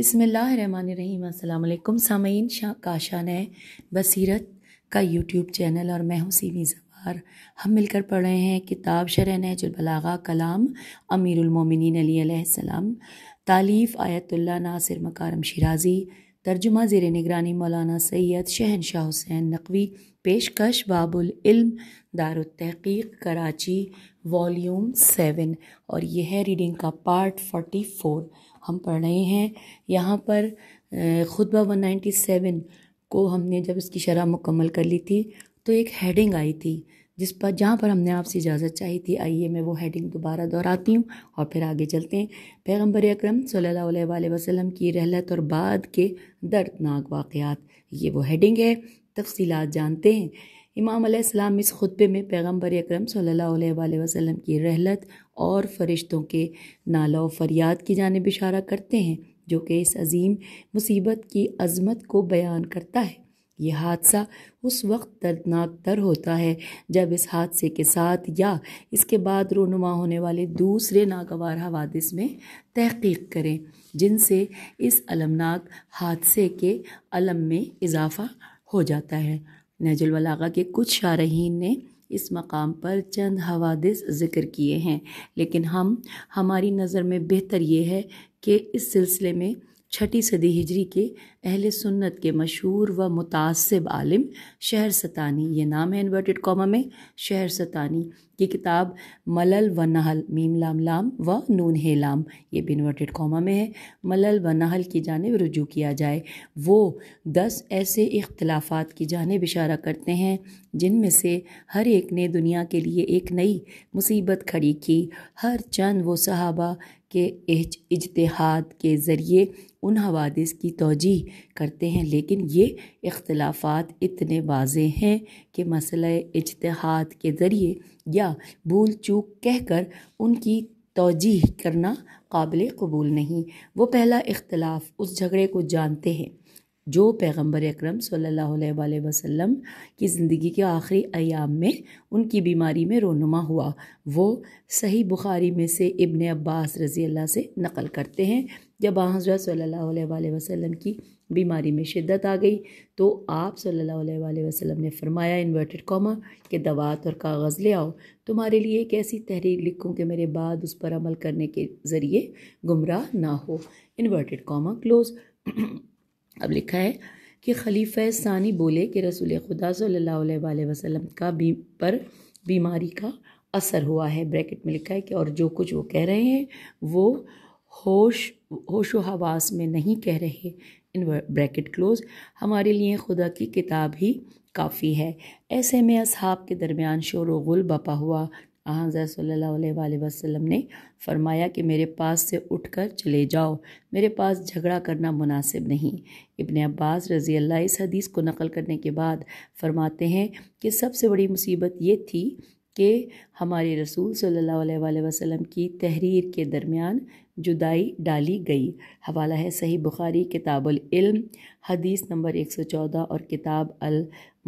बिसमीम सामीन शाह काशान ने बसीरत का यूट्यूब चैनल और मैं हूँ सीवी जवार हम मिलकर पढ़ रहे हैं किताब शरह नजुलबलागा कलाम अमीरमिन अलीसम तालीफ़ आयतुल्ला नासिर मकारम शराजी तर्जुमा ज़ेर निगरानी मौलाना सैयद शहनशाह हुसैन नकवी पेशकश बाबुल इल्म दारुतहकीक कराची वॉल्यूम सेवन और यह है रीडिंग का पार्ट फोर्टी फोर हम पढ़ रहे हैं यहाँ पर खुतबा वन नाइन्टी सेवन को हमने जब इसकी शरह मुकम्मल कर ली थी तो एक हेडिंग आई थी जिस पर जहाँ पर हमने आपसे इजाज़त चाही थी आइए मैं वो हेडिंग दोबारा दोहराती हूँ और फिर आगे चलते हैं पैगम्बर अक्रम सल्ला वसलम की रहलत और बाद के दर्दनाक वाक़ात ये वो हेडिंग है तफसीलात जानते हैं इमाम अलैहिस्सलाम इस खुतबे में पैगम्बर अक्रम वसल्लम की रहलत और फ़रिश्तों के नाला फरियाद की जानब इशारा करते हैं जो कि इस अजीम मुसीबत की अजमत को बयान करता है ये हादसा उस वक्त दर्दनाक तर होता है जब इस हादसे के साथ या इसके बाद रोनुमा होने वाले दूसरे नागवार हवादिस में तहकीक करें जिनसे इस अलमनाक हादसे के अलम में इजाफ़ा हो जाता है नजुलबलागा के कुछ शारहन ने इस मकाम पर चंद हवादिस ज़िक्र किए हैं लेकिन हम हमारी नज़र में बेहतर ये है कि इस सिलसिले में छठी सदी हिजरी के अहल सुन्नत के मशहूर व मुतासब आलिम शहर सतानी ये नाम है इन्वर्टेड कॉमा में शहर सतानी की किताब मलल व नहल मीम लाम लाम व नून हे लाम ये भी इन्वर्टेड कॉमा में है मलल व नहल की जानब रुजू किया जाए वो दस ऐसे इख्तलाफात की जानब इशारा करते हैं जिनमें से हर एक ने दुनिया के लिए एक नई मुसीबत खड़ी की हर चंद वो सहाबा के इजतहाद के ज़रिए उन हवादिस की तोजी करते हैं लेकिन ये इख्लाफात इतने वाज हैं कि मसल इजतहाद के ज़रिए या भूल चूक कह कर उनकी तोजीह करना काबिल कबूल नहीं वो पहला इख्तलाफ उस झगड़े को जानते हैं जो पैगंबर अकरम सल्लल्लाहु अलैहि वसल्लम की ज़िंदगी के आखिरी अयाम में उनकी बीमारी में रोनुमा हुआ वो सही बुखारी में से इबन अब्बास रज़ी अल्लाह से नकल करते हैं जब हज़रत सल्लल्लाहु अलैहि वसल्लम की बीमारी में शिद्दत आ गई तो आप सल्लल्लाहु अलैहि वसल्लम ने फरमाया इन्वर्टेड कॉमा कि दवात और कागज़ ले आओ तुम्हारे लिए एक ऐसी तहरीर लिखूं कि मेरे बाद उस पर अमल करने के ज़रिए गुमराह ना हो इन्वर्टेड कॉमा क्लोज़ अब लिखा है कि खलीफा सानी बोले कि रसूल खुदा सल्ला वसम का भी पर बीमारी का असर हुआ है ब्रैकेट में लिखा है कि और जो कुछ वो कह रहे हैं वो होश होश हवास में नहीं कह रहे इन ब्रैकेट क्लोज हमारे लिए खुदा की किताब ही काफ़ी है ऐसे में असहाब के दरमियान शोर व गुल बपा हुआ आज़र सल्लल्लाहु अलैहि वसल्लम ने फरमाया कि मेरे पास से उठकर चले जाओ मेरे पास झगड़ा करना मुनासिब नहीं इबन अब्बास रज़ी अल्लाह इस हदीस को नकल करने के बाद फरमाते हैं कि सबसे बड़ी मुसीबत ये थी कि हमारे रसूल सल्लल्लाहु अलैहि वसल्लम की तहरीर के दरमियान जुदाई डाली गई हवाला है सही बुखारी किताबुल इल्म हदीस नंबर 114 और किताब अल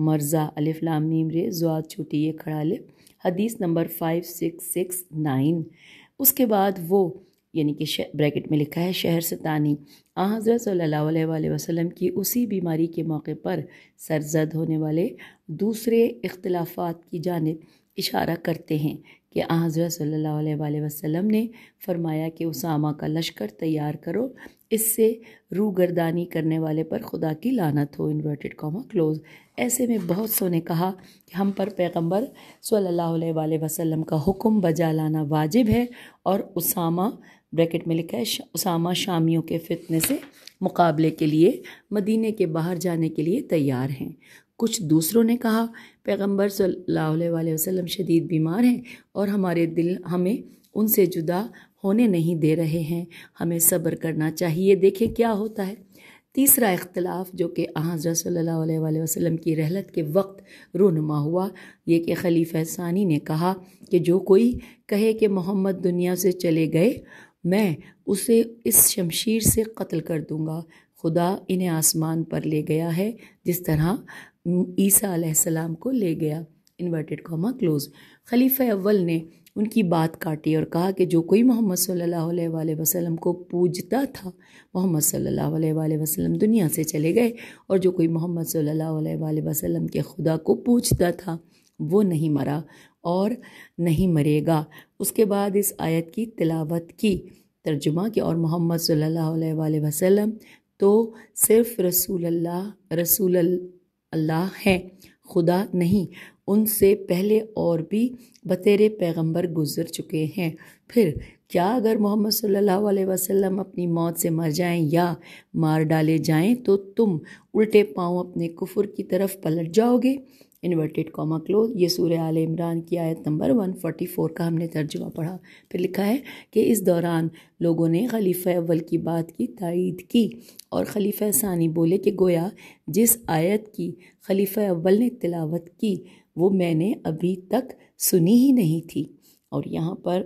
मर्ज़ा अलिफ़लामीम रे जुआ छुटी ये खड़ा लिप हदीस number five six six nine उसके बाद वो यानी कि ब्रैकेट में लिखा है शहर से तानी आ हज़रत सल्लल्लाहु वसल्लम की उसी बीमारी के मौके पर सरजद होने वाले दूसरे इख्लाफा की जानब इशारा करते हैं कि हज़रत सल्ला वसम ने फरमाया कि उसामा का लश्कर तैयार करो इससे रूगर्दानी करने वाले पर खुदा की लानत हो इन्वर्टेड कॉमा क्लोज ऐसे में बहुत सो ने कहा कि हम पर पैगंबर सल्ला वसम का हुक्म बजा लाना वाजिब है और उसामा ब्रैकेट में लिखा है उसामा शामियों के फितने से मुकाबले के लिए मदीने के बाहर जाने के लिए तैयार हैं कुछ दूसरों ने कहा पैगंबर सल्लल्लाहु वसम वसल्लम शदीद बीमार हैं और हमारे दिल हमें उनसे जुदा होने नहीं दे रहे हैं हमें सब्र करना चाहिए देखें क्या होता है तीसरा इख्तलाफ जो कि हज़रत सल्ला वसम की रहलत के वक्त रूनुमा हुआ ये कि खलीफ सानी ने कहा कि जो कोई कहे कि मोहम्मद दुनिया से चले गए मैं उसे इस शमशीर से कत्ल कर दूँगा खुदा इन्हें आसमान पर ले गया है जिस तरह ईसा आसमाम को ले गया इन्वर्टेड कॉमा क्लोज खलीफ़ अव्वल ने उनकी बात काटी और कहा कि जो कोई मोहम्मद सल्ला वसलम को पूजता था मोहम्मद सल्ला वसलम दुनिया से चले गए और जो कोई मोहम्मद सल्ला वसलम के खुदा को पूजता था वो नहीं मरा और नहीं मरेगा उसके बाद इस आयत की तिलावत की तर्जुमा की और मोहम्मद सल्ला वसलम तो सिर्फ़ रसूल रसूल अल्लाह हैं खुदा नहीं उनसे पहले और भी बतेरे पैगंबर गुजर चुके हैं फिर क्या अगर मोहम्मद सल्लल्लाहु अलैहि वसल्लम अपनी मौत से मर जाएं या मार डाले जाएं तो तुम उल्टे पांव अपने कुफर की तरफ पलट जाओगे इन्वर्टेड कॉमा क्लोज ये सूर्य आल इमरान की आयत नंबर 144 का हमने तर्जुमा पढ़ा फिर लिखा है कि इस दौरान लोगों ने खलीफा अव्वल की बात की तायद की और खलीफा सानी बोले कि गोया जिस आयत की खलीफा अव्वल ने तिलावत की वो मैंने अभी तक सुनी ही नहीं थी और यहाँ पर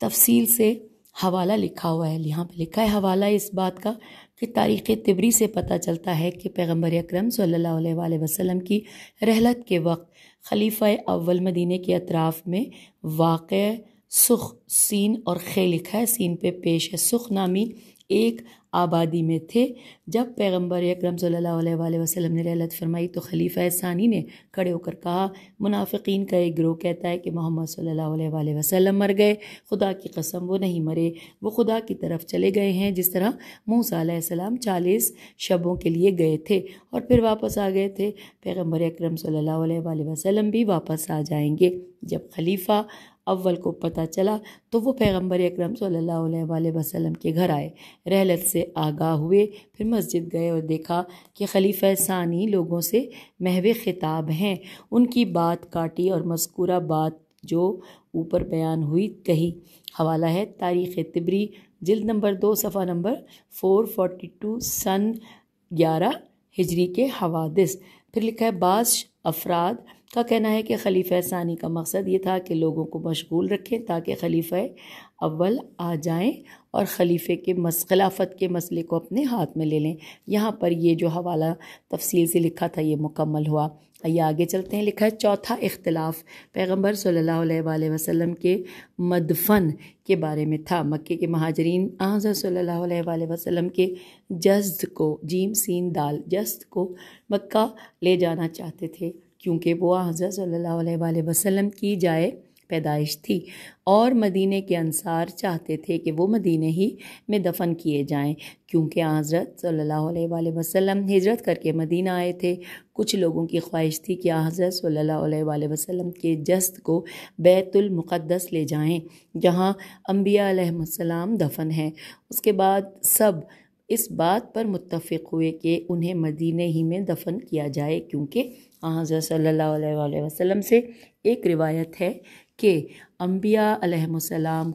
तफसील से हवाला लिखा हुआ है यहाँ पर लिखा है हवाला इस बात का कि तारीख़ तिबरी से पता चलता है कि पैगम्बर अक्रम सल्ला वसलम की रहलत के वक्त खलीफा अव्वल मदीने के अतराफ़ में वाक़ सुख सीन और खे लिखा है सीन पे पेश है सुख नामी एक आबादी में थे जब पैगम्बर अकरम सल्लल्लाहु अलैहि ने रत फरमाई तो खलीफा सानी ने खड़े होकर कहा मुनाफिकीन का एक ग्रोह कहता है कि मोहम्मद सल्ला वसलम मर गए खुदा की कसम वो नहीं मरे वो खुदा की तरफ चले गए हैं जिस तरह मूसा चालीस शबों के लिए गए थे और फिर वापस आ गए थे पैगम्बर अक्रम सल्ला वसलम भी वापस आ जाएंगे जब खलीफा अव्वल को पता चला तो वो पैगम्बर अक्रम सल्ला वसलम के घर आए रहलत से आगाह हुए फिर मस्जिद गए और देखा कि खलीफा सानी लोगों से महव ख़िताब हैं उनकी बात काटी और मस्कूरा बात जो ऊपर बयान हुई कही हवाला है तारीख़ तिबरी जिल्द नंबर दो सफ़ा नंबर फ़ोर फोटी टू सन ग्यारह हिजरी के हवादस फिर लिखा है बाश अफराद का तो कहना है कि खलीफ सानी का मकसद ये था कि लोगों को मशगूल रखें ताकि खलीफे अव्वल आ जाएं और खलीफे के मस खिलाफत के मसले को अपने हाथ में ले लें यहाँ पर ये जो हवाला तफसील से लिखा था ये मुकम्मल हुआ आइए आगे चलते हैं लिखा है चौथा इख्तलाफ पैगम्बर सल्ला वसम के मदफन के बारे में था मक्के के महाजरीन आज़र सल्ला वसलम के जज्द को जीम सीन दाल जस्द को मक्का ले जाना चाहते थे क्योंकि वो हज़रत सल्ला वसम की जाए पैदाइश थी और मदीने के अनुसार चाहते थे कि वो मदीने ही में दफन किए जाएं क्योंकि हज़रत सल्ला वसम हजरत हिजरत करके मदीना आए थे कुछ लोगों की ख्वाहिश थी कि हज़रत सल्ला वसलम के जस्त को बैतुलमक़दस ले जाएं जहां अम्बिया दफन हैं उसके बाद सब इस बात पर मुतफ़ हुए कि उन्हें मदीने ही में दफन किया जाए क्योंकि हज़र सल्ला वसम से एक रिवायत है कि अम्बिया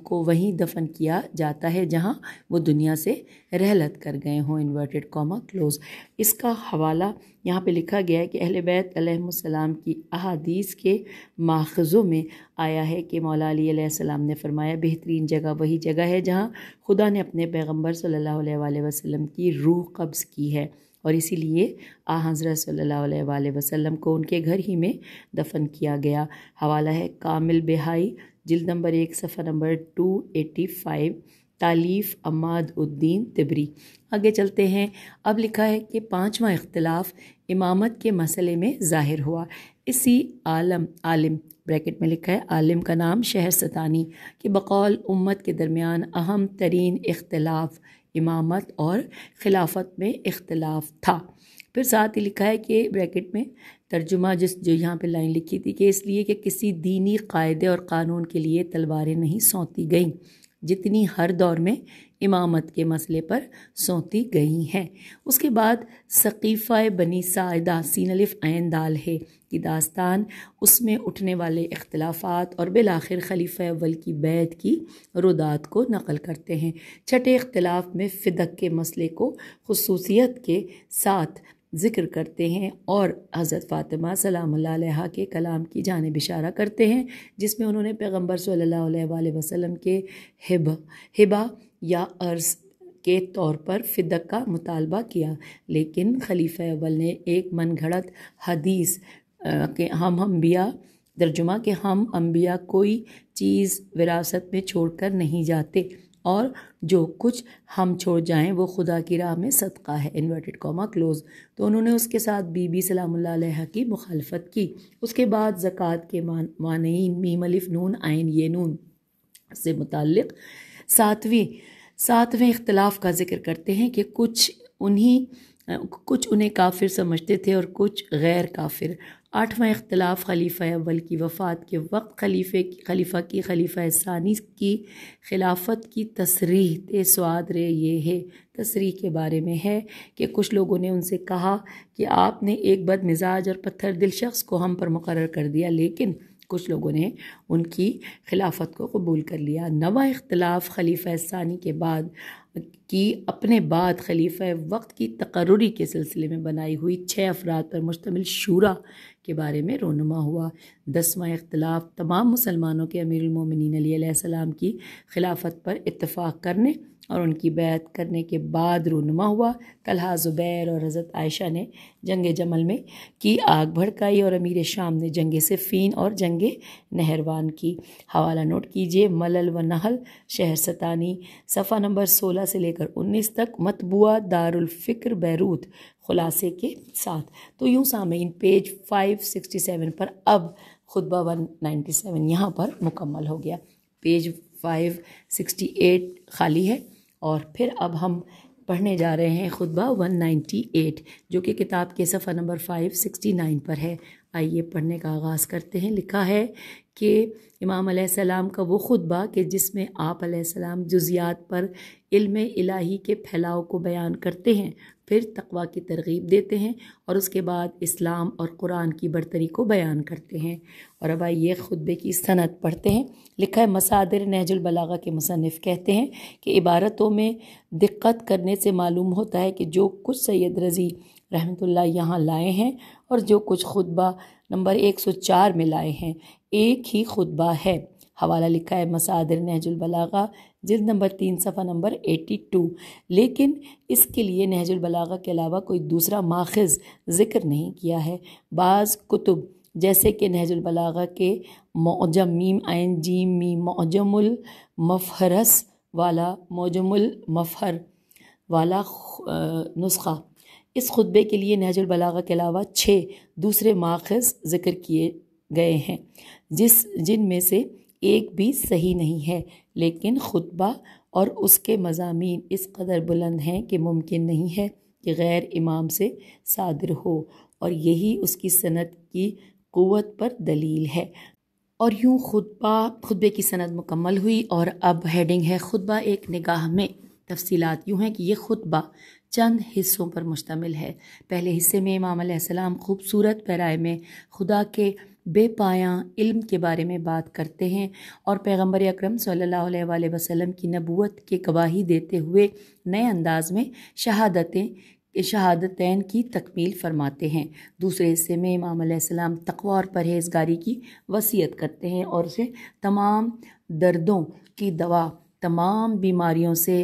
को वहीं दफन किया जाता है जहाँ वो दुनिया से रहलत कर गए हों इन्वर्टेड कॉमा क्लोज इसका हवाला यहाँ पे लिखा गया है कि अहल बैत की अहादीस के माखज़ों में आया है कि मौलाम ने फरमाया बेहतरीन जगह वही जगह है जहाँ खुदा ने अपने पैगम्बर सल्ला वसम की रूह कब्ज़ की है और इसीलिए आ हज़रत सल्ला वसम को उनके घर ही में दफन किया गया हवाला है कामिल बेहाई जिल नंबर एक सफ़ा नंबर टू एटी फाइव तालीफ़ अमाद उद्दीन तिबरी आगे चलते हैं अब लिखा है कि पाँचवा इख्तलाफ इमामत के मसले में ज़ाहिर हुआ इसी आलम आलिम ब्रैकेट में लिखा है आलिम का नाम शहर सतानी कि बकौल उम्मत के दरमियान अहम तरीन इख्तलाफ इमामत और खिलाफत में इख्तलाफ था फिर साथ ही लिखा है कि ब्रैकेट में तर्जुमा जिस जो यहाँ पे लाइन लिखी थी कि इसलिए कि किसी दीनी कायदे और कानून के लिए तलवारें नहीं सौंती गईं जितनी हर दौर में इमामत के मसले पर सौंती गई हैं उसके बाद सकीफ़ा बनी सायदा सीनलफ आन दाल है कि दास्तान उसमें उठने वाले इख्तलाफात और बिलाखिर खलीफ अव्वल की बैत की रुदात को नकल करते हैं छठे अख्तिलाफ़ में फ़िदक के मसले को खसूसियत के साथ ज़िक्र करते हैं और हज़रत फ़ातिमा सलाम के कलाम की जानब इशारा करते हैं जिसमें उन्होंने पैगम्बर सल्ला वसम के हिब हिबा या अर्स के तौर पर फ़िदक का मुतालबा किया लेकिन खलीफा अव्वल ने एक मन घड़त हदीस के हम अम्बिया तर्जुमा के हम अम्बिया कोई चीज़ विरासत में छोड़कर नहीं जाते और जो कुछ हम छोड़ जाएं वो खुदा की राह में सदका है इन्वर्टेड कॉमा क्लोज तो उन्होंने उसके साथ बीबी सलामुल्ला की मुखालफत की उसके बाद ज़क़़त के मान मानई मीम अलिफ नून आयन ये नून से मुतक़ सातवीं सातवें इख्तलाफ का जिक्र करते हैं कि कुछ उन्हीं कुछ उन्हें काफिर समझते थे और कुछ गैर काफिर आठवां इख्तलाफ खलीफा अव्वल की वफ़ात के वक्त खलीफे की खलीफा की खलीफा सानी की खिलाफत की तसरीह स्वाद रे ये है तसरीह के बारे में है कि कुछ लोगों ने उनसे कहा कि आपने एक बद मिजाज और पत्थर दिल शख्स को हम पर मुकर कर दिया लेकिन कुछ लोगों ने उनकी खिलाफत को कबूल कर लिया नवा इख्तलाफ खलीफा सानी के बाद की अपने बाद खलीफा वक्त की तकर्री के सिलसिले में बनाई हुई छः अफराद पर मुश्तमिल शूरा के बारे में रोनुमा हुआ दसवां इख्तलाफ तमाम मुसलमानों के अमीरमिन की खिलाफत पर इतफ़ाक़ करने और उनकी बैत करने के बाद रूनुमा हुआ तलहा ज़ुबैर और हज़रत आयशा ने जंग जमल में की आग भड़काई और अमीर शाम ने जंग सिफ़ीन और जंग नहरवान की हवाला नोट कीजिए मलल व नहल शहर सतानी सफ़ा नंबर सोलह से लेकर उन्नीस तक मतबुआ दारुलफ़िक्र बैरूत खुलासे के साथ तो यूँ सामीन पेज फाइव सिक्सटी सेवन पर अब खुतबा वन नाइन्टी सेवन यहाँ पर मुकम्मल हो गया पेज फाइव सिक्सटी एट खाली है और फिर अब हम पढ़ने जा रहे हैं खुतबा 198 जो कि किताब के सफ़ा नंबर 569 पर है आइए पढ़ने का आगाज़ करते हैं लिखा है कि इमाम सलाम का वो खुतबा कि जिसमें आप सलाम जुजियात पर इल्म इलाही के फैलाव को बयान करते हैं फिर तकवा की तरगीब देते हैं और उसके बाद इस्लाम और कुरान की बरतरी को बयान करते हैं और अब आइए खुतबे की सनत पढ़ते हैं लिखा है मसादर नहजुलबलागा के मुसनफ़ कहते हैं कि इबारतों में दिक्कत करने से मालूम होता है कि जो कुछ सैद रज़ी रहमत यहाँ लाए हैं और जो कुछ खुतबा नंबर 104 में लाए हैं एक ही खुतबा है हवाला लिखा है मसादर नहजुलबलागा जिल्द नंबर तीन सफ़ा नंबर एटी टू लेकिन इसके लिए नहजुलबलागा के अलावा कोई दूसरा माखज़ ज़िक्र नहीं किया है बाज़ कुतुब जैसे कि नहजुलबलागा के मौजम मीम आन जीम मीम मौजमुल मफहरस वाला मौजमुल मफहर वाला नुस्खा इस खुतबे के लिए नहजुलबलागा के अलावा छः दूसरे माखज़ ज़िक्र किए गए हैं जिस जिन में से एक भी सही नहीं है लेकिन खुतबा और उसके मजामी इस कदर बुलंद हैं कि मुमकिन नहीं है कि गैर इमाम से सादर हो और यही उसकी सनत की क़वत पर दलील है और यूँ खुतबा खुतबे की सनद मुकम्मल हुई और अब हेडिंग है खुतबा एक निगाह में तफसीलात यूँ हैं कि ये खुतबा चंद हिस्सों पर मुश्तमिल है पहले हिस्से में इमाम अलैहिस्सलाम खूबसूरत पैराए में खुदा के बेपायाँ इल्म के बारे में बात करते हैं और पैगंबर अकरम सल्लल्लाहु अलैहि वसल्लम की नबूत के गवाही देते हुए नए अंदाज में शहादतें शहादतें की तकमील फरमाते हैं दूसरे हिस्से में इमाम सलाम तकवा और परहेजगारी की वसीयत करते हैं और उसे तमाम दर्दों की दवा तमाम बीमारियों से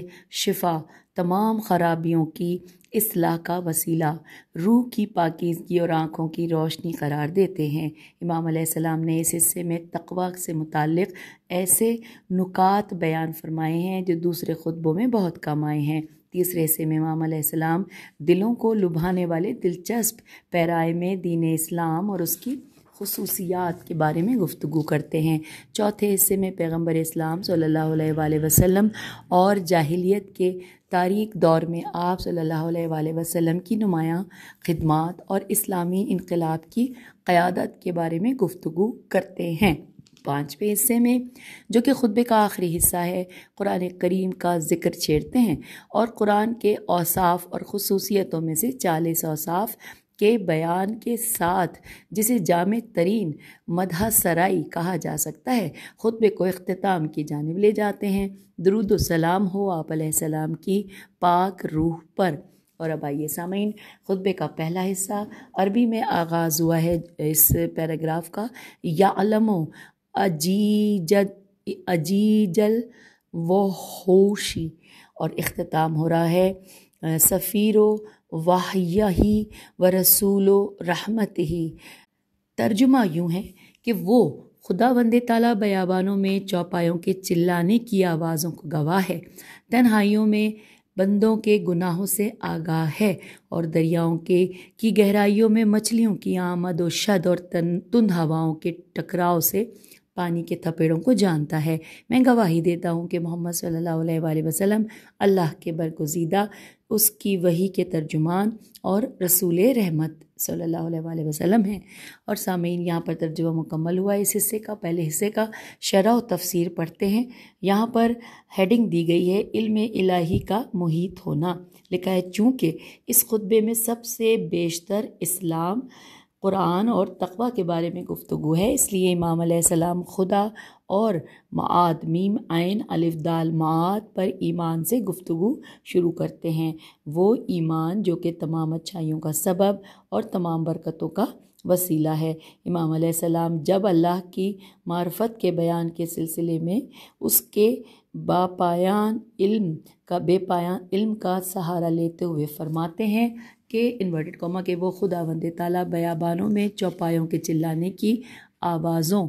शिफा तमाम खराबियों की असलाह का वसीला रूह की पाकिजगी और आँखों की रोशनी करार देते हैं इमाम सलाम ने इस हिस्से में तकवा से मुतक़ ऐसे नुकात बयान फरमाए हैं जो दूसरे खुतबों में बहुत कम आए हैं तीसरे हिस्से में इमाम सलाम दिलों को लुभाने वाले दिलचस्प पैराए में दीन इस्लाम और उसकी खसूसियात के बारे में गुफ्तु करते हैं चौथे हिस्से में पैगम्बर इस्लाम सल्ला वसम और जाहलीत के तारीख दौर में आप सल्ला वसम की नुमायाँ खदमात और इस्लामी इनकलाब की क़्यादत के बारे में गुफ्तु करते हैं पाँचवें हिस्से में जो कि खुतबे का आखिरी हिस्सा है कुरान करीम का ज़िक्र छेड़ते हैं और कुरान के औसाफ और खसूसियतों में से चालीस औसाफ के बयान के साथ जिसे जाम तरीन मदहा सराई कहा जा सकता है ख़ुतबे को अख्ताम की जानब ले जाते हैं दरुद सलाम हो आप सलाम की पाक रूह पर और अब आइए सामीन खुतबे का पहला हिस्सा अरबी में आगाज़ हुआ है इस पैराग्राफ का या अलमो अजीजद अजीजल व होशी और अख्ताम हो रहा है सफ़ीरो वाहिया ही व रसूल रहमत ही तर्जुमा यूँ है कि वो खुदा बंद ताला बयाबानों में चौपायों के चिल्लाने की आवाज़ों को गवाह है तन्हाइयों में बंदों के गुनाहों से आगाह है और दरियाओं के की गहराइयों में मछलियों की आमद और शद और तन तुंद हवाओं के टकराव से पानी के थपेड़ों को जानता है मैं गवाही देता हूँ कि मोहम्मद सल्लल्लाहु अलैहि वसल्लम अल्लाह के बरगुजीदा उसकी वही के तर्जुमान और रसूल रहमत सल्ला वसलम हैं और सामीन यहाँ पर तर्जुमा मुकम्मल हुआ इस हिस्से का पहले हिस्से का शरह तफसीर पढ़ते हैं यहाँ पर हेडिंग दी गई है इल्म इलाही का मुहित होना लिखा है चूँकि इस खुतबे में सबसे बेशतर इस्लाम कुरान और तकबा के बारे में गुफ्तु है इसलिए इमाम सलाम खुदा और मात मीम आयन अलिफ दाल मात पर ईमान से गुफ्तु शुरू करते हैं वो ईमान जो कि तमाम अच्छाइयों का सबब और तमाम बरकतों का वसीला है इमाम सलाम जब अल्लाह की मार्फत के बयान के सिलसिले में उसके बापायान इल्म का बेपायान इल्म का सहारा लेते हुए फरमाते हैं कि इन्वर्टेड कॉमा के वो वंद ताला बयाबानों में चौपायों के चिल्लाने की आवाज़ों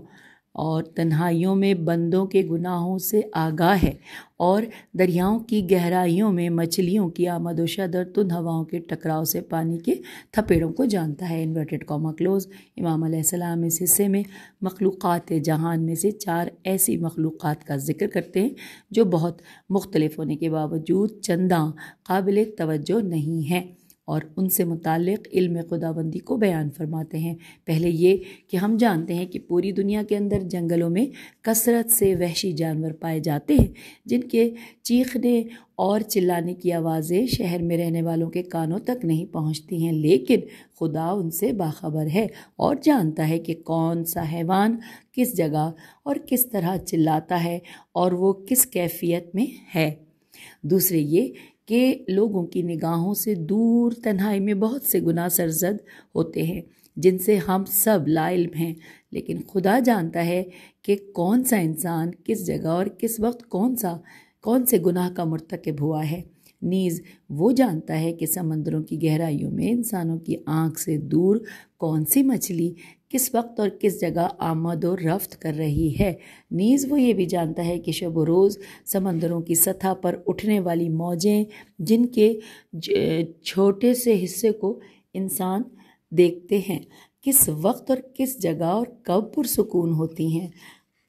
और तन्हाइयों में बंदों के गुनाहों से आगाह है और दरियाओं की गहराइयों में मछलियों की आमदोशादर तुंद हवाओं के टकराव से पानी के थपेड़ों को जानता है इन्वर्टेड कॉमा क्लोज इमाम सलाम इस हिस्से में मखलूक़ात जहान में से चार ऐसी मखलूक़ का जिक्र करते हैं जो बहुत मुख्तलिफ होने के बावजूद चंदा काबिल तवज्जो नहीं हैं और उनसे मुतक़ इल्म खुदाबंदी को बयान फरमाते हैं पहले ये कि हम जानते हैं कि पूरी दुनिया के अंदर जंगलों में कसरत से वहशी जानवर पाए जाते हैं जिनके चीखने और चिल्लाने की आवाज़ें शहर में रहने वालों के कानों तक नहीं पहुंचती हैं लेकिन खुदा उनसे बाखबर है और जानता है कि कौन सा हैवान किस जगह और किस तरह चिल्लाता है और वो किस कैफियत में है दूसरे ये कि लोगों की निगाहों से दूर तन्हाई में बहुत से गुना सरजद होते हैं जिनसे हम सब लाइल हैं लेकिन खुदा जानता है कि कौन सा इंसान किस जगह और किस वक्त कौन सा कौन से गुनाह का मरतकब हुआ है नीज़ वो जानता है कि समंदरों की गहराइयों में इंसानों की आंख से दूर कौन सी मछली किस वक्त और किस जगह आमद और रफ्त कर रही है नीज़ वो ये भी जानता है कि शब रोज़ समंदरों की सतह पर उठने वाली मौजें जिनके छोटे से हिस्से को इंसान देखते हैं किस वक्त और किस जगह और कब पुरसकून होती हैं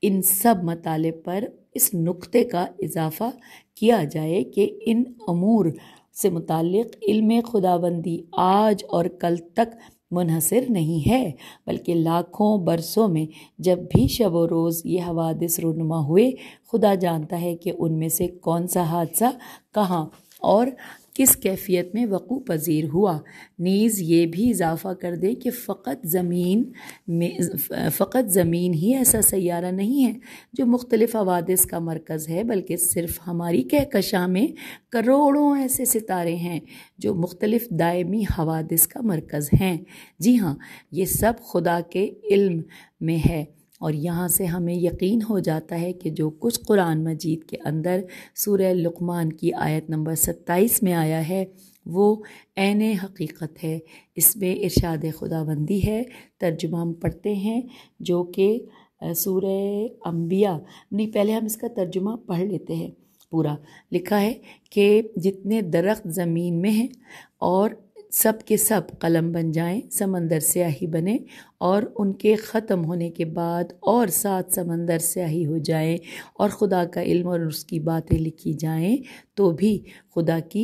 इन सब मताले पर इस नुक्ते का इजाफ़ा किया जाए कि इन अमूर से मुतक़ इल्म खुदाबंदी आज और कल तक मुनहसर नहीं है बल्कि लाखों बरसों में जब भी शब रोज़ ये हवादिस रुनमा हुए खुदा जानता है कि उनमें से कौन सा हादसा कहाँ और किस कैफियत में वक़ू पजीर हुआ नीज़ ये भी इजाफ़ा कर दें कि फ़क़त ज़मीन में फ़क़त ज़मीन ही ऐसा सैारा नहीं है जो मुख्तलिफ़ हवादस का मरकज़ है बल्कि सिर्फ़ हमारी कहकशा में करोड़ों ऐसे सितारे हैं जो मुख्तलिफ़ दायमी हवादस का मरकज़ हैं जी हाँ ये सब खुदा के इल्म में है और यहाँ से हमें यकीन हो जाता है कि जो कुछ कुरान मजीद के अंदर सूर्य लुकमान की आयत नंबर सत्ताईस में आया है वो ऐन हकीकत है इसमें इरशाद खुदाबंदी है तर्जुमा हम पढ़ते हैं जो कि सूर अम्बिया नहीं पहले हम इसका तर्जुमा पढ़ लेते हैं पूरा लिखा है कि जितने दरख्त ज़मीन में हैं और सब के सब कलम बन जाएं समंदर स्याही बने और उनके ख़त्म होने के बाद और सात समंदर स्याही हो जाएं और खुदा का इल्म और उसकी बातें लिखी जाएं तो भी खुदा की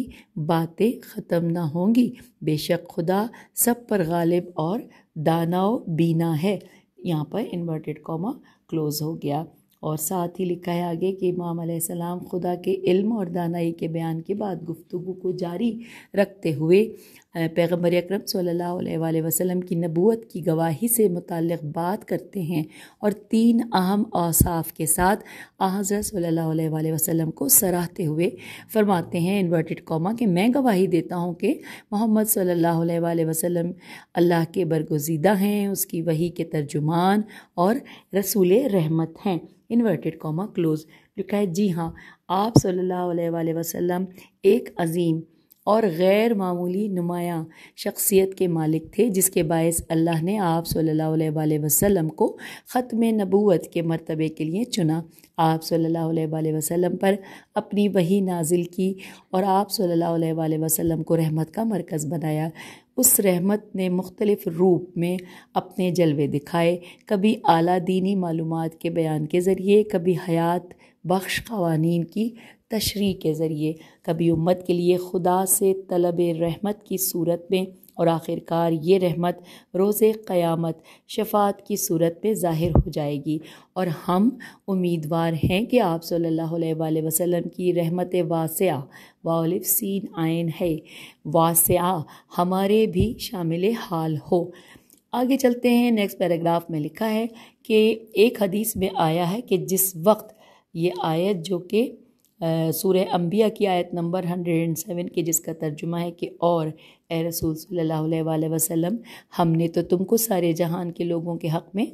बातें ख़त्म ना होंगी बेशक खुदा सब पर गालिब और दानाव बीना है यहाँ पर इन्वर्टेड कॉमा क्लोज़ हो गया और साथ ही लिखा है आगे कि इमाम सलाम खुदा के इल्म और दानाई के बयान के बाद गुफ्तु को जारी रखते हुए पैगम्बर अक्रम सल्ला वसम की नबूत की गवाही से मुतल बात करते हैं और तीन अहम असाफ के साथ हज़र सल्ला वसम को सराहते हुए फरमाते हैं इन्वर्टेड कॉमा कि मैं गवाही देता हूँ कि मोहम्मद सल्ला वसम अल्लाह के बरगजीदा हैं उसकी वही के तर्जुमान और रसूल रहमत हैं इन्वर्टेड कॉमा क्लोज जो कहा जी हाँ आप सल्लल्लाहु अलैहि वसल्लम एक अजीम और गैर मामूली नुमाया शख्सियत के मालिक थे जिसके बायस अल्लाह ने आप सल्लल्लाहु अलैहि वसल्लम को ख़त्म नबूत के मरतबे के लिए चुना आप सल्लल्लाहु अलैहि वसल्लम पर अपनी वही नाजिल की और आप सल्लल्लाहु अलैहि वसल्लम को रहमत का मरकज़ बनाया उस रहमत ने मुख्तलिफ़ रूप में अपने जलवे दिखाए कभी आला दीनी मालूम के बयान के ज़रिए कभी हयात बख्श कवानीन की तशरी के ज़रिए कभी उम्मत के लिए खुदा से तलब रहमत की सूरत में और आखिरकार ये रहमत रोज़ क़यामत शफात की सूरत में ज़ाहिर हो जाएगी और हम उम्मीदवार हैं कि आप सल्लल्लाहु अलैहि वसल्लम की रहमत वास्या वालिफ सीन आयन है वास्या हमारे भी शामिल हाल हो आगे चलते हैं नेक्स्ट पैराग्राफ में लिखा है कि एक हदीस में आया है कि जिस वक्त ये आयत जो कि सूर्य अम्बिया की आयत नंबर हंड्रेड एंड सेवन की जिसका तर्जुमा है कि और ए रसूल सल्ला वसम हमने तो तुमको सारे जहान के लोगों के हक़ में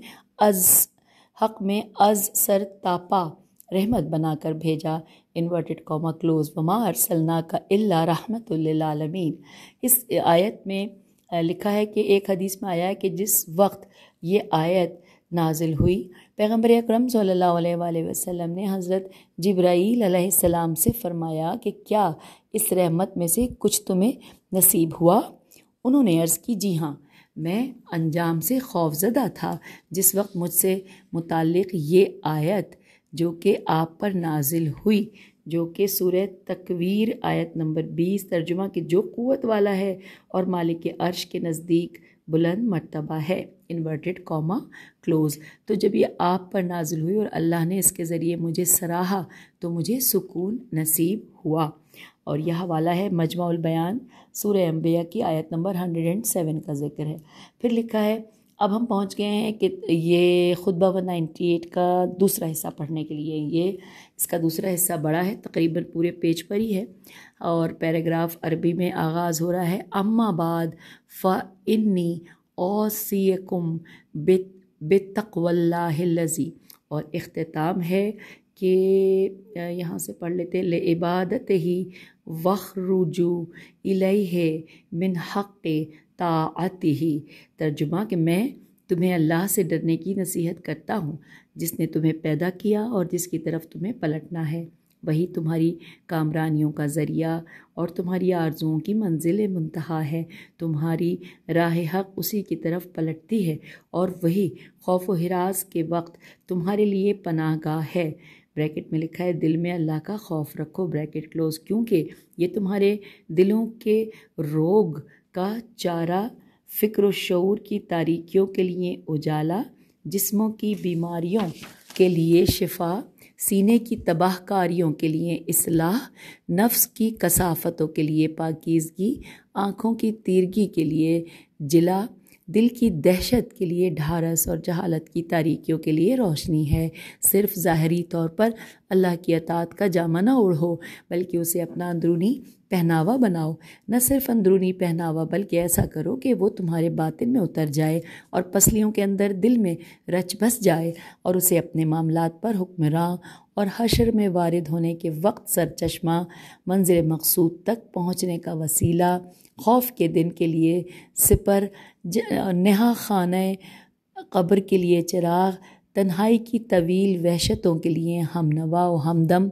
अज हक़ में अज सर तापा रहमत बनाकर भेजा इन्वर्टेड कॉमा क्लोज वमा सलना का अल्ला रहमतमीन इस आयत में लिखा है कि एक हदीस में आया है कि जिस वक्त ये आयत नाजिल हुई पैगम्बर अक्रम वसम ने हज़रत जब्राईलम से फ़रमाया कि क्या इस रहमत में से कुछ तुम्हें नसीब हुआ उन्होंने अर्ज़ की जी हाँ मैं अंजाम से खौफजदा था जिस वक्त मुझसे मुतक़ ये आयत जो कि आप पर नाजिल हुई जो कि सूर तकवीर आयत नंबर बीस तर्जुमा की जो क़वत वाला है और मालिक अर्श के नज़दीक बुलंद मरतबा है इन्वर्टेड कॉमा क्लोज तो जब ये आप पर नाजिल हुई और अल्लाह ने इसके ज़रिए मुझे सराहा तो मुझे सुकून नसीब हुआ और यह हवाला है मजमा बयान सूर्य अम्बिया की आयत नंबर हंड्रेड एंड सेवन का जिक्र है फिर लिखा है अब हम पहुंच गए हैं कि ये खुतबा वन नाइन्टी एट का दूसरा हिस्सा पढ़ने के लिए ये इसका दूसरा हिस्सा बड़ा है तकरीबन पूरे पेज पर ही है और पैराग्राफ अरबी में आगाज़ हो रहा है अम्माबाद फ़ इन्नी कुम बित बितकवल्लाजी और अख्ताम है कि यहाँ से पढ़ लेते ले इबादत ही वखरुजू है मिन हक़ ताआत ही तर्जुमा कि मैं तुम्हें अल्लाह से डरने की नसीहत करता हूँ जिसने तुम्हें पैदा किया और जिसकी तरफ तुम्हें पलटना है वही तुम्हारी कामरानियों का ज़रिया और तुम्हारी आर्जुओं की मंजिल मुंतहा है तुम्हारी राह हक उसी की तरफ पलटती है और वही खौफ व हिरास के वक्त तुम्हारे लिए पनाह गाह है ब्रैकेट में लिखा है दिल में अल्लाह का खौफ रखो ब्रैकेट क्लोज क्योंकि ये तुम्हारे दिलों के रोग का चारा फ़िक्र शूर की तारीखियों के लिए उजाला जिस्मों की बीमारियों के लिए शिफा सीने की तबाहकारियों के लिए असलाह नफ्स की कसाफतों के लिए पाकिजगी आँखों की तीरगी के लिए जिला दिल की दहशत के लिए ढारस और जहालत की तारीकियों के लिए रोशनी है सिर्फ ज़ाहरी तौर पर अल्लाह की अतात का जामा ना उड़ो बल्कि उसे अपना अंदरूनी पहनावा बनाओ न सिर्फ अंदरूनी पहनावा बल्कि ऐसा करो कि वो तुम्हारे बातिन में उतर जाए और पसलियों के अंदर दिल में रच बस जाए और उसे अपने मामला पर हुक्मरान और हशर में वारद होने के वक्त सरचश्मा मंजिल मकसूद तक पहुँचने का वसीला खौफ के दिन के लिए सिपर नेहा खान कब्र के लिए चिराग तन्हाई की तवील वहशतों के लिए हम नवा हमदम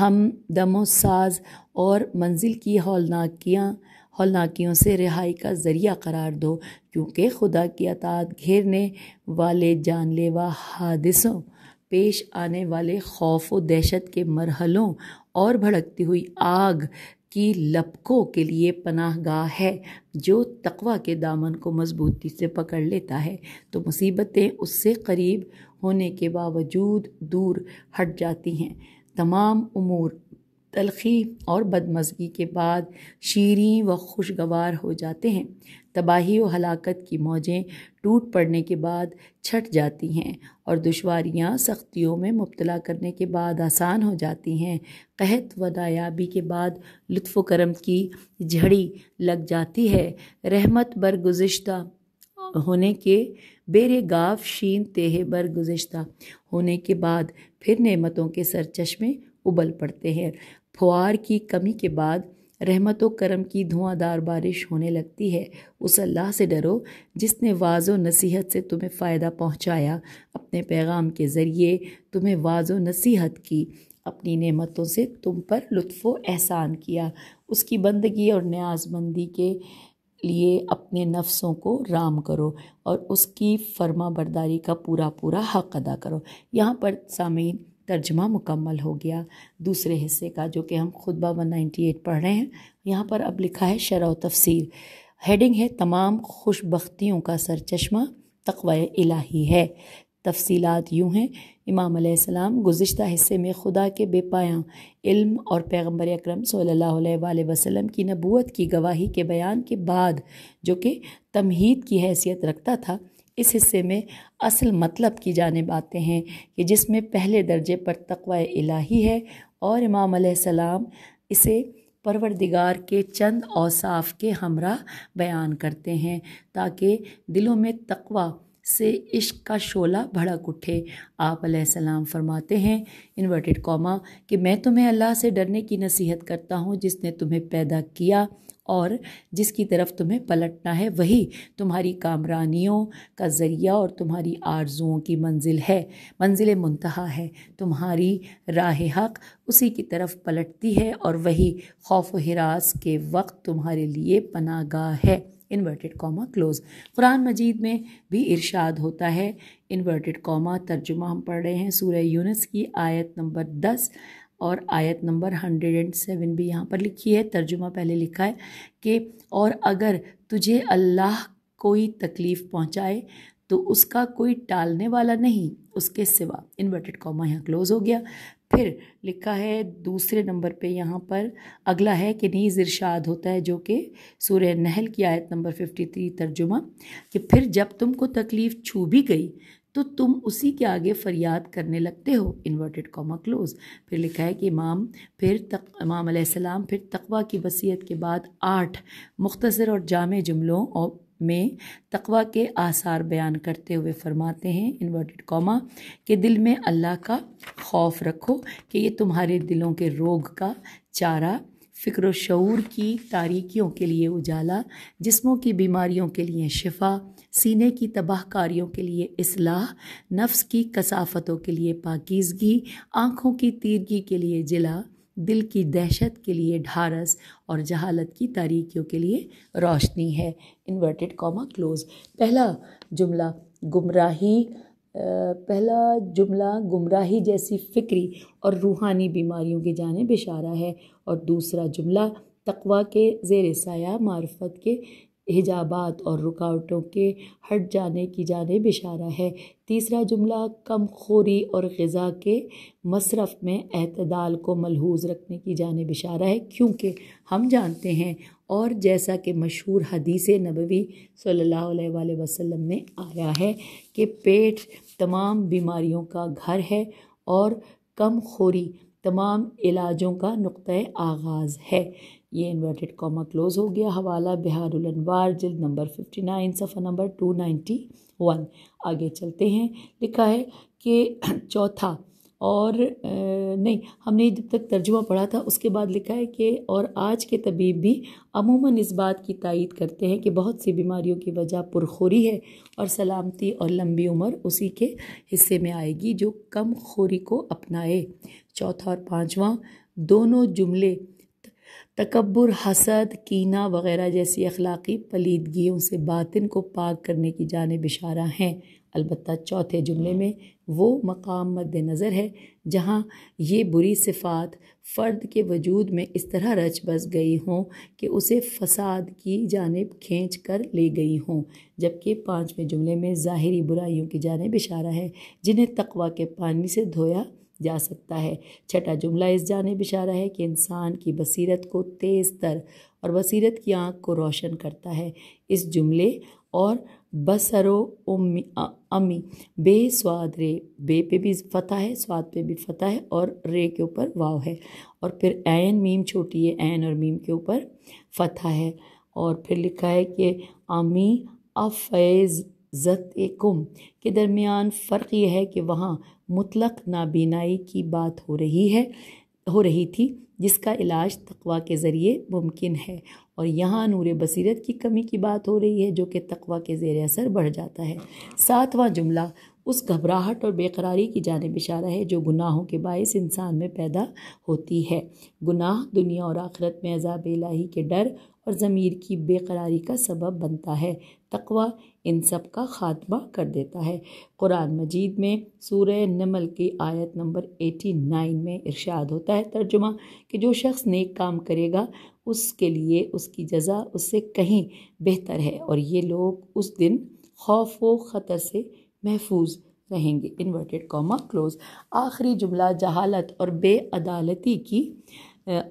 हम दमो साज और मंजिल की हौलनाकियाँ हौलनाकियों से रिहाई का ज़रिया करार दो क्योंकि खुदा की अतात घेरने वाले जानलेवा हादसों पेश आने वाले खौफ व दहशत के मरहलों और भड़कती हुई आग की लपकों के लिए पनाह गाह है जो तकवा के दामन को मजबूती से पकड़ लेता है तो मुसीबतें उससे करीब होने के बावजूद दूर हट जाती हैं तमाम उमूर तलखी और बदमजगी के बाद शीरें व खुशगवार हो जाते हैं तबाही व हलाकत की मौजें टूट पड़ने के बाद छट जाती हैं और दुशारियाँ सख्तियों में मुबतला करने के बाद आसान हो जाती हैं कहत व दायाबी के बाद लुत्फ़ करम की झड़ी लग जाती है रहमत बरगुजश्ता होने के बेरे गाव शीन तेह बर गुज्त होने के बाद फिर नेमतों के सरचश में उबल पड़ते हैं फुहार की कमी के बाद रहमत करम की धुआंधार बारिश होने लगती है उस अल्लाह से डरो जिसने वाज नसीहत से तुम्हें फ़ायदा पहुंचाया अपने पैगाम के ज़रिए तुम्हें वाज नसीहत की अपनी नेमतों से तुम पर लुफ्फ एहसान किया उसकी बंदगी और न्याजमंदी के लिए अपने नफ्सों को राम करो और उसकी फर्मा बरदारी का पूरा पूरा हक अदा करो यहाँ पर सामीन तर्जमा मुकम्मल हो गया दूसरे हिस्से का जो कि हम खुद वन नाइन्टी एट पढ़ रहे हैं यहाँ पर अब लिखा है शरा तफसीर हेडिंग है तमाम खुशबख्तियों का सरचश्मा तकवा इलाही है तफसीलात यूँ हैं इमाम सलाम गुज्त हिस्से में खुदा के बेपायाँ इल्म और पैगम्बर अक्रम वसम की नबूत की गवाही के बयान के बाद जो कि तमहीद की हैसियत रखता था इस हिस्से में असल मतलब की जाने बातें हैं कि जिसमें पहले दर्जे पर तकवा इलाही है और इमाम सलाम इसे परवरदिगार के चंद औसाफ के हमरा बयान करते हैं ताकि दिलों में तकवा से इश्क का शोला भड़क उठे आप सलाम फरमाते हैं इन्वर्टेड कॉमा कि मैं तुम्हें अल्लाह से डरने की नसीहत करता हूँ जिसने तुम्हें पैदा किया और जिसकी तरफ तुम्हें पलटना है वही तुम्हारी कामरानियों का ज़रिया और तुम्हारी आरजुओं की मंजिल है मंजिल मुंतहा है तुम्हारी राह हक उसी की तरफ पलटती है और वही खौफ हिरास के वक्त तुम्हारे लिए पनागा है इन्वर्टेड कॉमा क्लोज कुरान मजीद में भी इरशाद होता है इन्वर्टेड कॉमा तर्जुमा हम पढ़ रहे हैं सूर्य यूनस की आयत नंबर दस और आयत नंबर हंड्रेड एंड सेवन भी यहाँ पर लिखी है तर्जुमा पहले लिखा है कि और अगर तुझे अल्लाह कोई तकलीफ़ पहुँचाए तो उसका कोई टालने वाला नहीं उसके सिवा इन्वर्टेड कॉमा यहाँ क्लोज़ हो गया फिर लिखा है दूसरे नंबर पे यहाँ पर अगला है कि नीज़ इरशाद होता है जो कि सूर्य नहल की आयत नंबर फिफ्टी थ्री तर्जुमा कि फिर जब तुमको तकलीफ़ छू भी गई तो तुम उसी के आगे फरियाद करने लगते हो इन्वर्टेड कॉमा क्लोज फिर लिखा है कि इमाम फिर तक इमाम सलाम फिर तकवा की वसीयत के बाद आठ मुख्तसर और जाम जुमलों और में तकवा के आसार बयान करते हुए फरमाते हैं इन्वर्टेड कॉमा के दिल में अल्लाह का खौफ रखो कि ये तुम्हारे दिलों के रोग का चारा फ़िक्र शूर की तारीकियों के लिए उजाला जिस्मों की बीमारियों के लिए शिफा सीने की तबाहकारी के लिए असलाह नफ्स की कसाफतों के लिए पाकिजगी आँखों की तीरगी के लिए जिला दिल की दहशत के लिए ढारस और जहालत की तारीखियों के लिए रोशनी है इन्वर्टेड कॉमा क्लोज पहला जुमला गुमराही पहला जुमला गुमराही जैसी फ़िक्री और रूहानी बीमारियों की जाने बिशारा है और दूसरा जुमला तकवा के जेर साया मार्फत के हिजाबात और रुकावटों के हट जाने की जाने बिशारा है तीसरा जुमला कम खोरी और गज़ा के मसरफ़ में अतदाल को मलहूज रखने की जाने बिशारा है क्योंकि हम जानते हैं और जैसा कि मशहूर हदीस नबवी सल्लल्लाहु अलैहि वसल्लम में आया है कि पेट तमाम बीमारियों का घर है और कम खोरी तमाम इलाजों का नुक़ आगाज़ है ये इन्वर्टेड कॉमा क्लोज हो गया हवाला बिहार जिल नंबर फिफ्टी नाइन सफ़ा नंबर टू नाइन्टी वन आगे चलते हैं लिखा है कि चौथा और नहीं हमने जब तक तर्जुमा पढ़ा था उसके बाद लिखा है कि और आज के तबीब भी अमूमन इस बात की तायद करते हैं कि बहुत सी बीमारियों की वजह पुरखोरी है और सलामती और लंबी उम्र उसी के हिस्से में आएगी जो कम खोरी को अपनाए चौथा और पाँचवा दोनों जुमले तकबर हसद कीना वगैरह जैसी अखलाक़ी पलीदगियों से बातिन को पाक करने की जानब इशारा हैं अलबत् चौथे जुमले में वो मकाम मद नज़र है जहाँ ये बुरी सिफात फ़र्द के वजूद में इस तरह रच बस गई हों कि उसे फसाद की जानब खींच कर ले गई हों जबकि पाँचवें जुमले में ज़ाहरी बुराइयों की जानब इशारा है जिन्हें तकवा के पानी से धोया जा सकता है छठा जुमला इस जाने इशारा है कि इंसान की बसीरत को तेज़ तर और बसीरत की आँख को रोशन करता है इस जुमले और बसरो उम्मी अमी बे स्वाद रे बे पे भी फतह है स्वाद पे भी फतह है और रे के ऊपर वाव है और फिर ऐन मीम छोटी है ऐन और मीम के ऊपर फतह है और फिर लिखा है कि अमी अफैज़ ज़त कुम के दरमियान फ़र्क यह है कि वहाँ मुतलक नाबीनाई की बात हो रही है हो रही थी जिसका इलाज तकवा के ज़रिए मुमकिन है और यहाँ नूर बसीरत की कमी की बात हो रही है जो कि तकवा के ज़ेर असर बढ़ जाता है सातवां जुमला उस घबराहट और बेकरारी की जानब इशारा है जो गुनाहों के बायस इंसान में पैदा होती है गुनाह दुनिया और आखरत में अजाब इलाही के डर और ज़मीर की बेकरारी का सबब बनता है तकवा इन सब का खात्मा कर देता है कुरान मजीद में सूर्य नमल की आयत नंबर 89 में इरशाद होता है तर्जुमा कि जो शख्स नेक काम करेगा उसके लिए उसकी जजा उससे कहीं बेहतर है और ये लोग उस दिन खौफ व ख़तर से महफूज रहेंगे इन्वर्टेड कॉमा क्लोज आखिरी जुमला जहालत और बेअदालती की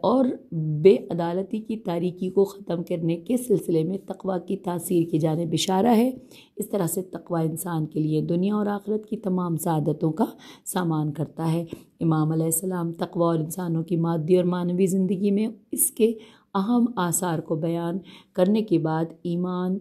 और बेअदालती की तारीकी को ख़त्म करने के सिलसिले में तकवा की तासीर की जाने बिशारा है इस तरह से तकवा इंसान के लिए दुनिया और आखरत की तमाम सदतों का सामान करता है इमाम सलाम तकवा और इंसानों की मादी और मानवी ज़िंदगी में इसके अहम आसार को बयान करने के बाद ईमान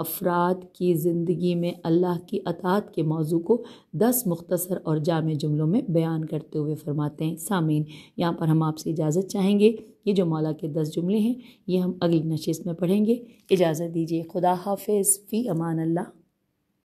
अफराद की ज़िंदगी में अल्लाह की अतात के मौजू को दस मुख्तसर और जाम जुमलों में बयान करते हुए फरमाते हैं सामीन यहाँ पर हम आपसे इजाज़त चाहेंगे ये जो मौला के दस जुमले हैं ये हम अगली नशस्त में पढ़ेंगे इजाज़त दीजिए खुदा हाफ फ़ी अमान अल्लाह